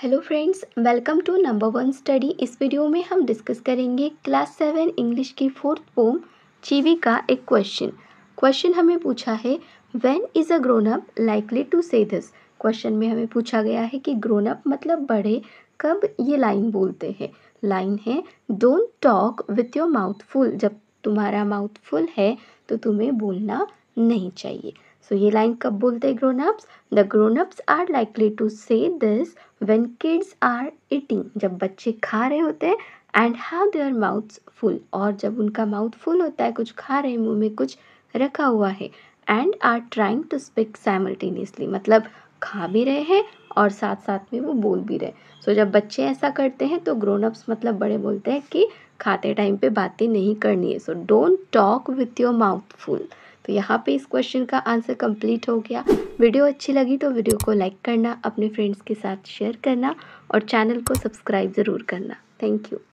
hello friends welcome to number one study इस video में हम डिस्कस करेंगे क्लास सेवन इंग्लिश की फोर्थ पोम चीवी का एक क्वेश्चन क्वेश्चन हमें पूछा है when is a grown up likely to say this question में हमें पूछा गया है कि ग्रोन अप मतलब बड़े कब ये लाइन बोलते हैं लाइन है don't talk with your mouth full जब तुम्हारा माउथ फुल है तो तुम्हें बोलना नहीं चाहिए सो so, ये लाइन कब बोलते हैं grown ups the grown ups are likely to say this when kids are eating जब बच्चे खा रहे होते हैं and have their mouths full और जब उनका माउथ फुल होता है कुछ खा रहे हैं मुँह में कुछ रखा हुआ है and are trying to speak simultaneously मतलब खा भी रहे हैं और साथ साथ में वो बोल भी रहे सो so, जब बच्चे ऐसा करते हैं तो ग्रोन अप्स मतलब बड़े बोलते हैं कि खाते टाइम पे बातें नहीं करनी है so don't talk with your mouth full तो यहाँ पे इस क्वेश्चन का आंसर कंप्लीट हो गया वीडियो अच्छी लगी तो वीडियो को लाइक करना अपने फ्रेंड्स के साथ शेयर करना और चैनल को सब्सक्राइब ज़रूर करना थैंक यू